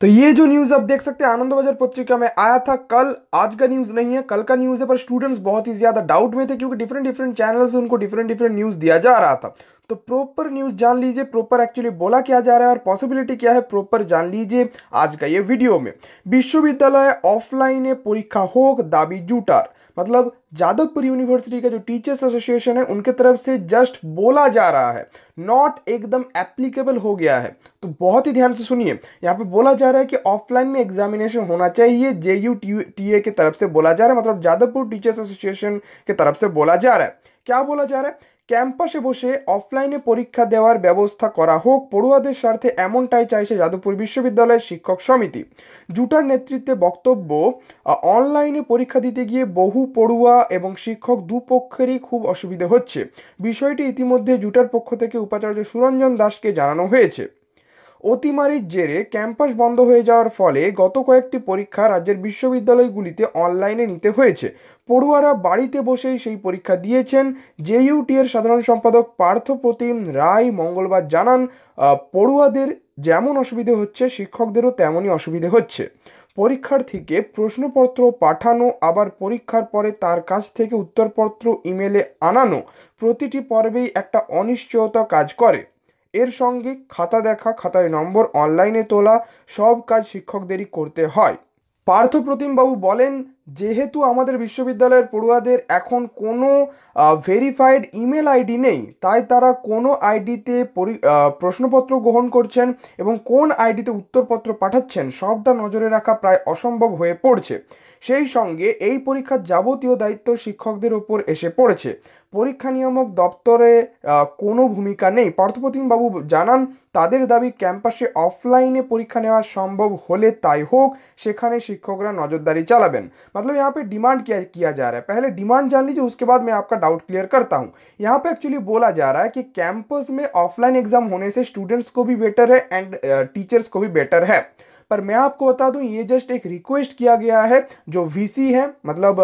तो ये जो न्यूज आप देख सकते हैं आनंद बाजार पत्रिका में आया था कल आज का न्यूज नहीं है कल का न्यूज है पर स्टूडेंट्स बहुत ही ज्यादा डाउट में थे क्योंकि डिफरेंट डिफरेंट चैनल से उनको डिफरेंट डिफरेंट न्यूज दिया जा रहा था तो प्रॉपर न्यूज़ जान लीजिए प्रॉपर एक्चुअली बोला क्या जा रहा है और पॉसिबिलिटी क्या है प्रॉपर जान लीजिए आज का ये वीडियो में विश्वविद्यालय ऑफलाइन परीक्षा होक दाबी जूटार मतलब जादवपुर यूनिवर्सिटी का जो टीचर्स एसोसिएशन है उनके तरफ से जस्ट बोला जा रहा है नॉट एकदम एप्लीकेबल हो गया है तो बहुत ही ध्यान से सुनिए यहाँ पे बोला जा रहा है कि ऑफलाइन में एग्जामिनेशन होना चाहिए जे यू टी ए की तरफ से बोला जा रहा है मतलब जादवपुर टीचर्स एसोसिएशन के तरफ से बोला जा रहा है क्या बोला जा रहा है ক্যাম্পাসে বসে অফলাইনে পরীক্ষা দেওয়ার ব্যবস্থা করা হোক পড়ুয়াদের স্বার্থে এমনটাই চাইছে যাদবপুর বিশ্ববিদ্যালয়ের শিক্ষক সমিতি জুটার নেতৃত্বে বক্তব্য অনলাইনে পরীক্ষা দিতে গিয়ে বহু পড়ুয়া এবং শিক্ষক দুপক্ষেরই খুব অসুবিধে হচ্ছে বিষয়টি ইতিমধ্যে জুটার পক্ষ থেকে উপাচার্য সুরঞ্জন দাসকে জানানো হয়েছে অতিমারির জেরে ক্যাম্পাস বন্ধ হয়ে যাওয়ার ফলে গত কয়েকটি পরীক্ষা রাজ্যের বিশ্ববিদ্যালয়গুলিতে অনলাইনে নিতে হয়েছে পড়ুয়ারা বাড়িতে বসেই সেই পরীক্ষা দিয়েছেন জেইউটি এর সাধারণ সম্পাদক পার্থপ্রতিম রায় মঙ্গলবার জানান পড়ুয়াদের যেমন অসুবিধে হচ্ছে শিক্ষকদেরও তেমনই অসুবিধে হচ্ছে পরীক্ষার্থীকে প্রশ্নপত্র পাঠানো আবার পরীক্ষার পরে তার কাছ থেকে উত্তরপত্র ইমেলে আনানো প্রতিটি পর্বেই একটা অনিশ্চয়তা কাজ করে এর সঙ্গে খাতা দেখা খাতায় নম্বর অনলাইনে তোলা সব কাজ শিক্ষকদেরই করতে হয় পার্থপ্রতিমবাবু বলেন যেহেতু আমাদের বিশ্ববিদ্যালয়ের পড়ুয়াদের এখন কোনো ভেরিফাইড ইমেল আইডি নেই তাই তারা কোনো আইডিতে প্রশ্নপত্র গ্রহণ করছেন এবং কোন আইডিতে উত্তরপত্র পাঠাচ্ছেন সবটা নজরে রাখা প্রায় অসম্ভব হয়ে পড়ছে সেই সঙ্গে এই পরীক্ষার যাবতীয় দায়িত্ব শিক্ষকদের ওপর এসে পড়েছে পরীক্ষা নিয়ামক দপ্তরে কোনো ভূমিকা নেই বাবু জানান তাদের দাবি ক্যাম্পাসে অফলাইনে পরীক্ষা নেওয়া সম্ভব হলে তাই হোক সেখানে শিক্ষকরা নজরদারি চালাবেন मतलब यहाँ पे डिमांड किया किया जा रहा है पहले डिमांड जान लीजिए उसके बाद मैं आपका डाउट क्लियर करता हूँ यहाँ पे एक्चुअली बोला जा रहा है कि कैंपस में ऑफलाइन एग्जाम होने से स्टूडेंट्स को भी बेटर है एंड टीचर्स uh, को भी बेटर है पर मैं आपको बता दूं ये जस्ट एक रिक्वेस्ट किया गया है जो वीसी है मतलब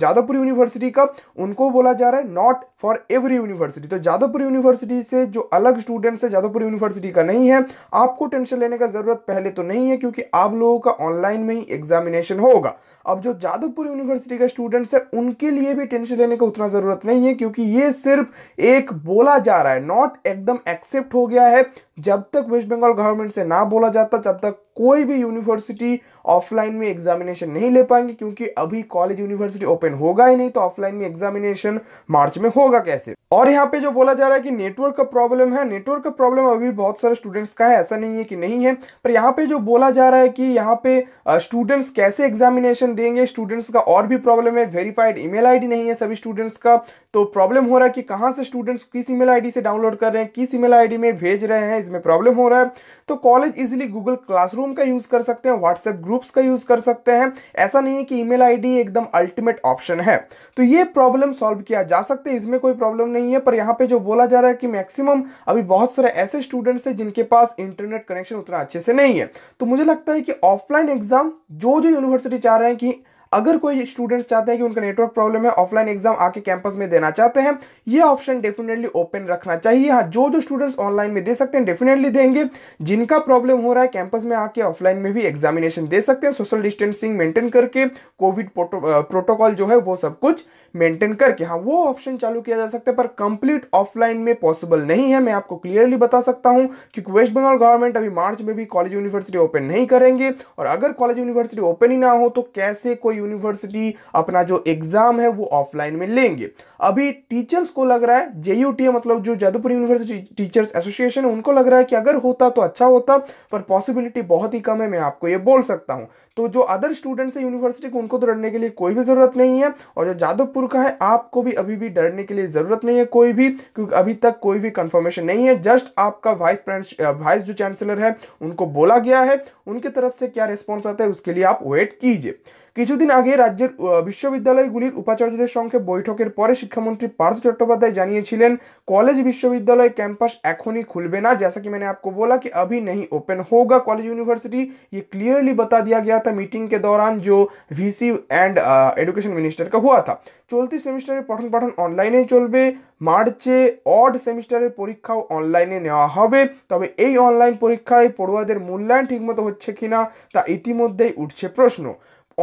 जादवपुर यूनिवर्सिटी का उनको बोला जा रहा है नॉट फॉर एवरी यूनिवर्सिटी तो जादवपुर यूनिवर्सिटी से जो अलग स्टूडेंट्स है जादवपुर यूनिवर्सिटी का नहीं है आपको टेंशन लेने का ज़रूरत पहले तो नहीं है क्योंकि आप लोगों का ऑनलाइन में ही एग्जामिनेशन होगा अब जो जादवपुर यूनिवर्सिटी का स्टूडेंट्स है उनके लिए भी टेंशन लेने का उतना ज़रूरत नहीं है क्योंकि ये सिर्फ एक बोला जा रहा है नॉट एकदम एक्सेप्ट हो गया है जब तक वेस्ट बंगाल गवर्नमेंट से ना बोला जाता तब तक कोई भी यूनिवर्सिटी ऑफलाइन में एग्जामिनेशन नहीं ले पाएंगे क्योंकि अभी कॉलेज यूनिवर्सिटी ओपन होगा ही नहीं तो ऑफलाइन में एग्जामिनेशन मार्च में होगा कैसे और यहाँ पे जो बोला जा रहा है कि नेटवर्क का प्रॉब्लम है नेटवर्क का प्रॉब्लम अभी बहुत सारे स्टूडेंट्स का है ऐसा नहीं है कि नहीं है पर यहाँ पे जो बोला जा रहा है कि यहाँ पे स्टूडेंट्स कैसे एग्जामिनेशन देंगे स्टूडेंट्स का और भी प्रॉब्लम है वेरीफाइड ईमेल आईडी नहीं है सभी स्टूडेंट्स का तो प्रॉब्लम हो रहा है कि कहाँ से स्टूडेंट्स किस ई मेल से डाउनलोड कर रहे हैं किस ई मेल में भेज रहे हैं इसमें प्रॉब्लम हो रहा है तो कॉलेज इजिली गूगल क्लासरूम का यूज़ कर सकते हैं व्हाट्सएप ग्रुप्स का यूज़ कर सकते हैं ऐसा नहीं है कि ई मेल एकदम अल्टीमेट ऑप्शन है तो ये प्रॉब्लम सॉल्व किया जा सकता है इसमें कोई प्रॉब्लम नहीं नहीं है पर यहाँ पे जो बोला जा रहा है कि मैक्सिमम अभी बहुत सारे ऐसे स्टूडेंट्स हैं जिनके पास इंटरनेट कनेक्शन उतना अच्छे से नहीं है तो मुझे लगता है कि ऑफलाइन एग्जाम जो जो यूनिवर्सिटी चाह रहे हैं कि अगर कोई स्टूडेंट्स चाहते हैं कि उनका नेटवर्क प्रॉब्लम है ऑफलाइन एग्जाम आके कैंपस में देना चाहते हैं ये ऑप्शन डेफिनेटली ओपन रखना चाहिए हाँ जो जो स्टूडेंट्स ऑनलाइन में दे सकते हैं डेफिनेटली देंगे जिनका प्रॉब्लम हो रहा है कैंपस में आके ऑफलाइन में भी एग्जामिनेशन दे सकते हैं सोशल डिस्टेंसिंग मेंटेन करके कोविड प्रोटोकॉल जो है वो सब कुछ मेंटेन करके हाँ वो ऑप्शन चालू किया जा सकता है पर कंप्लीट ऑफलाइन में पॉसिबल नहीं है मैं आपको क्लियरली बता सकता हूँ क्योंकि वेस्ट बंगाल गवर्नमेंट अभी मार्च में भी कॉलेज यूनिवर्सिटी ओपन नहीं करेंगे और अगर कॉलेज यूनिवर्सिटी ओपन ही ना हो तो कैसे कोई यूनिवर्सिटी अपना जो एग्ज़ाम है वो ऑफलाइन में लेंगे अभी टीचर्स को लग रहा है जे मतलब जो जादवपुर यूनिवर्सिटी टीचर्स एसोसिएशन है उनको लग रहा है कि अगर होता तो अच्छा होता पर पॉसिबिलिटी बहुत ही कम है मैं आपको ये बोल सकता हूँ तो जो अदर स्टूडेंट्स है यूनिवर्सिटी को उनको तो डरने के लिए कोई भी ज़रूरत नहीं है और जो जादवपुर का है आपको भी अभी भी डरने के लिए ज़रूरत नहीं है कोई भी क्योंकि अभी तक कोई भी कंफर्मेशन नहीं है जस्ट आपका वाइस वाइस जो चांसलर है उनको बोला गया है उनके तरफ से क्या रिस्पॉन्स आता है उसके लिए आप वेट कीजिए किसी दिन আগে রাজ্যের বিশ্ববিদ্যালয়গুলির উপাচার্যদের সঙ্গে বৈঠকের পরে শিক্ষামন্ত্রী পার্থ চট্টোপাধ্যায় জানিয়েছিলেন কলেজ বিশ্ববিদ্যালয় ক্যাম্পাস এখনই খুলবে না জ্যাসা কি মানে আপকো বলা কি অভি নেই ওপেন হোগা কলেজ ইউনিভার্সিটি ইয়ে ক্লিয়ারলি বতা দিয়া গিয়া থা মিটিং কে दौरान জো ভিসি অ্যান্ড এডুকেশন মিনিস্টার কা হুয়া থা চলতি সেমিস্টারের পঠন পাঠন অনলাইনে চলবে মার্চে অড সেমিস্টারের পরীক্ষাও অনলাইনে নেওয়া হবে তবে এই অনলাইন পরীক্ষায় পড়ুয়াদের মূল্যায়ন ঠিকমতো হচ্ছে কিনা তা ইতিমধ্যেই উঠছে প্রশ্ন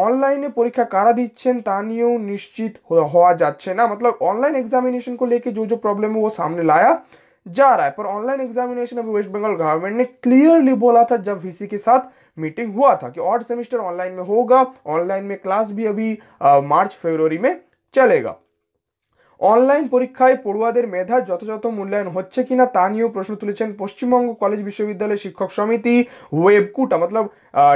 অনলাইনে परीक्षा কারা দিচ্ছেন তা নিয়েও निश्चित हुआ जाच्छे मतलब ऑनलाइन एग्जामिनेशन को लेके जो जो प्रॉब्लम है वो सामने लाया जा रहा है पर ऑनलाइन एग्जामिनेशन अभी वेस्ट बंगाल गवर्नमेंट ने क्लियरली बोला था जब वीसी के साथ मीटिंग हुआ था कि ऑड सेमिस्टर ऑनलाइन में होगा ऑनलाइन में क्लास भी अभी मार्च फेबर में चलेगा अनलाइन परीक्षा পড়ুয়াদের मेधा जथाथ मूल्यायन होना ता नहीं प्रश्न तुले তুলেছেন পশ্চিমবঙ্গ কলেজ शिक्षक समिति वेबकूटा मतलब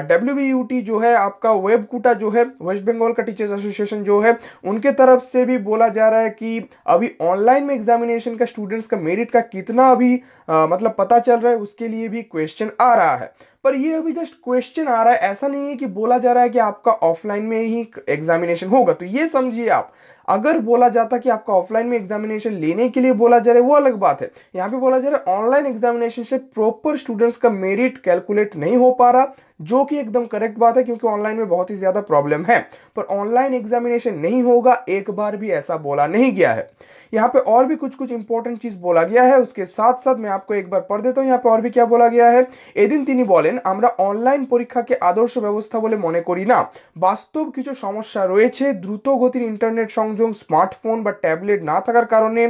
डब्ल्यू जो है आपका वेबकूटा जो है वेस्ट बंगाल का टीचर्स एसोसिएशन जो है उनके तरफ से भी बोला जा रहा है कि अभी ऑनलाइन में एग्जामिनेशन का स्टूडेंट्स का मेरिट का कितना अभी आ, मतलब पता चल रहा है उसके लिए भी क्वेश्चन आ रहा है पर ये अभी जस्ट क्वेश्चन आ रहा है ऐसा नहीं है कि बोला जा रहा है कि आपका ऑफलाइन में ही एग्जामिनेशन होगा तो ये समझिए आप अगर बोला जाता कि आपका ऑफलाइन में एग्जामिनेशन लेने के लिए बोला जा रहा है वो अलग बात है यहाँ पे बोला जा रहा है ऑनलाइन एग्जामिनेशन से प्रॉपर स्टूडेंट्स का मेरिट कैलकुलेट नहीं हो पा रहा जो कि एकदम करेक्ट बात है क्योंकि ऑनलाइन में बहुत ही ज़्यादा प्रॉब्लम है पर ऑनलाइन एग्जामिनेशन नहीं होगा एक बार भी ऐसा बोला नहीं गया है यहाँ पे और भी कुछ कुछ इंपॉर्टेंट चीज़ बोला गया है उसके साथ साथ मैं आपको एक बार पढ़ देता हूँ यहाँ पे और भी क्या बोला गया है এদিন তিনি বলেন আমরা অনলাইন পরীক্ষাকে আদর্শ ব্যবস্থা বলে মনে করি না বাস্তব কিছু সমস্যা রয়েছে দ্রুত গতির ইন্টারনেট সংযোগ স্মার্টফোন বা ট্যাবলেট না থাকার কারণে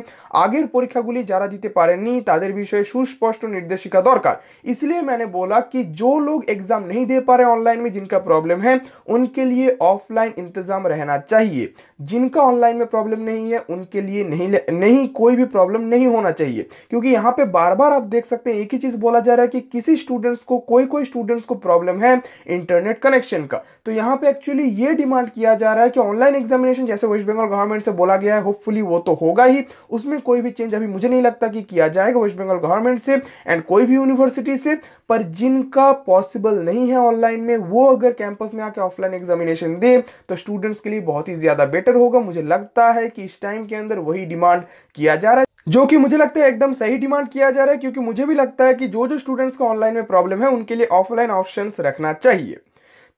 আগের পরীক্ষাগুলি যারা দিতে পারেননি তাদের বিষয়ে সুস্পষ্ট নির্দেশিকা দরকার इसलिए मैंने बोला कि जो लोग एग्जाम नहीं नहीं दे पा रहे ऑनलाइन में जिनका प्रॉब्लम है उनके लिए ऑफलाइन इंतजाम रहना चाहिए जिनका ऑनलाइन में प्रॉब्लम नहीं है उनके लिए नहीं नहीं कोई भी प्रॉब्लम नहीं होना चाहिए क्योंकि यहाँ पे बार बार आप देख सकते हैं एक ही चीज़ बोला जा रहा है कि किसी स्टूडेंट्स को कोई कोई स्टूडेंट्स को प्रॉब्लम है इंटरनेट कनेक्शन का तो यहाँ पे एक्चुअली ये डिमांड किया जा रहा है कि ऑनलाइन एग्जामिनेशन जैसे वेस्ट बंगाल गवर्नमेंट से बोला गया है होपफुली वो तो होगा ही उसमें कोई भी चेंज अभी मुझे नहीं लगता कि किया जाएगा वेस्ट बंगाल गवर्नमेंट से एंड कोई भी यूनिवर्सिटी से पर जिनका पॉसिबल नहीं है है ऑनलाइन में वो अगर कैंपस में आके ऑफलाइन एग्जामिनेशन दे तो स्टूडेंट्स के लिए बहुत ही ज़्यादा बेटर होगा मुझे लगता है कि इस टाइम के अंदर वही डिमांड किया जा रहा है जो कि मुझे लगता है एकदम सही डिमांड किया जा रहा है क्योंकि मुझे भी लगता है कि जो जो स्टूडेंट्स को ऑनलाइन में प्रॉब्लम है उनके लिए ऑफलाइन ऑप्शंस रखना चाहिए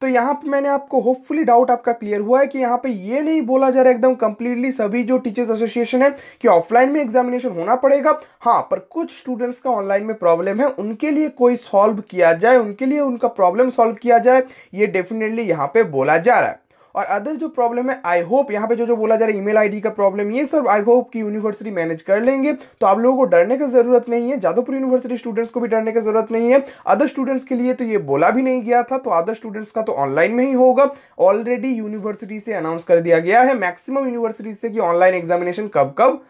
तो यहाँ पे मैंने आपको होपफुली डाउट आपका क्लियर हुआ है कि यहाँ पे ये नहीं बोला जा रहा है एकदम कंप्लीटली सभी जो टीचर्स एसोसिएशन है कि ऑफलाइन में एग्जामिनेशन होना पड़ेगा हाँ पर कुछ स्टूडेंट्स का ऑनलाइन में प्रॉब्लम है उनके लिए कोई सॉल्व किया जाए उनके लिए उनका प्रॉब्लम सॉल्व किया जाए ये डेफिनेटली यहाँ पे बोला जा रहा है और अदर जो प्रॉब्लम है आई होप यहाँ पे जो जो बोला जा रहा है ईमेल आईडी का प्रॉब्लम ये सब आई होप कि यूनिवर्सिटी मैनेज कर लेंगे तो आप लोगों को डरने की जरूरत नहीं है जादवपुर यूनिवर्सिटी स्टूडेंट्स को भी डरने की जरूरत नहीं है अदर स्टूडेंट्स के लिए तो ये बोला भी नहीं गया था तो अदर स्टूडेंट्स का तो ऑनलाइन में ही होगा ऑलरेडी यूनिवर्सिटी से अनाउंस कर दिया गया है मैक्सिमम यूनिवर्सिटी से कि ऑनलाइन एग्जामिनेशन कब कब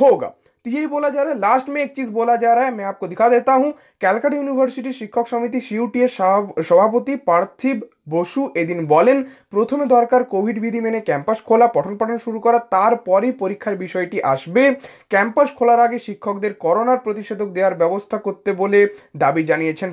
होगा तो यही बोला जा रहा है लास्ट में एक चीज बोला जा रहा है मैं आपको दिखा देता हूं कैलकाटा यूनिवर्सिटी शिक्षक समिति सीयूटीए सभापति पार्थिव बसु এদিন বলেন প্রথমে দরকার কোভিড বিধি মেনে ক্যাম্পাস খোলা পঠন পাঠন শুরু করা परीक्षार विषय বিষয়টি खोलार आगे शिक्षक আগে শিক্ষকদের प्रतिषेधक প্রতিষেধক व्यवस्था करते করতে বলে দাবি জানিয়েছেন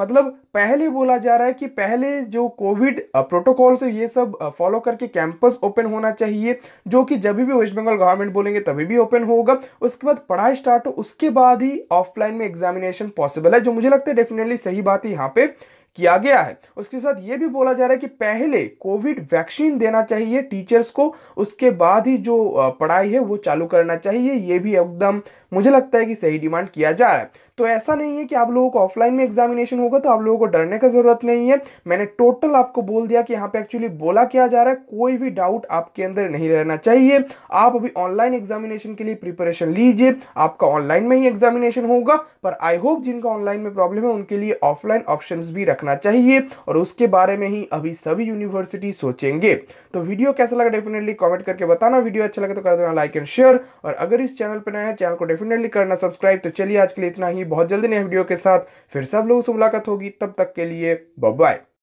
मतलब पहले बोला जा रहा है कि पहले जो कोविड प्रोटोकॉल्स है ये सब फॉलो करके कैंपस ओपन होना चाहिए जो कि जब भी वेस्ट बंगाल गवर्नमेंट बोलेंगे तभी भी ओपन होगा उसके बाद पढ़ाई स्टार्ट हो उसके बाद ही ऑफलाइन में एग्जामिनेशन पॉसिबल है जो मुझे लगता है डेफिनेटली सही बात है यहाँ पे किया गया है उसके साथ ये भी बोला जा रहा है कि पहले कोविड वैक्सीन देना चाहिए टीचर्स को उसके बाद ही जो पढ़ाई है वो चालू करना चाहिए ये भी एकदम मुझे लगता है कि सही डिमांड किया जा रहा है तो ऐसा नहीं है कि आप लोगों को ऑफलाइन में एग्जामिनेशन होगा तो आप लोगों को डरने का ज़रूरत नहीं है मैंने टोटल आपको बोल दिया कि यहाँ पे एक्चुअली बोला क्या जा रहा है कोई भी डाउट आपके अंदर नहीं रहना चाहिए आप अभी ऑनलाइन एग्जामिनेशन के लिए प्रिपरेशन लीजिए आपका ऑनलाइन में ही एग्जामिनेशन होगा पर आई होप जिनका ऑनलाइन में प्रॉब्लम है उनके लिए ऑफलाइन ऑप्शन भी रखना चाहिए और उसके बारे में ही अभी सभी यूनिवर्सिटी सोचेंगे तो वीडियो कैसा लगा डेफिनेटली कॉमेंट करके बताना वीडियो अच्छा लगे तो कर देना लाइक एंड शेयर और अगर इस चैनल पर नया है चैनल को डेफिनेटली करना सब्सक्राइब तो चलिए आज के लिए इतना ही बहुत जल्दी नए वीडियो के साथ फिर सब लोगों से मुलाकात होगी तब तक के लिए बाय